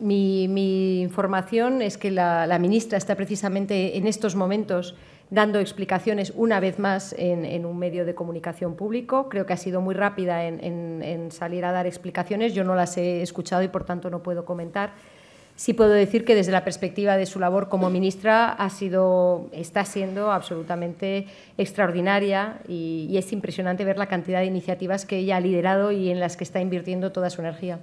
Mi, información es que la, ministra está precisamente en estos momentos dando explicaciones una vez más en, un medio de comunicación público. Creo que ha sido muy rápida en, salir a dar explicaciones. Yo no las he escuchado y, por tanto, no puedo comentar. Sí puedo decir que desde la perspectiva de su labor como ministra ha sido, está siendo absolutamente extraordinaria y es impresionante ver la cantidad de iniciativas que ella ha liderado y en las que está invirtiendo toda su energía.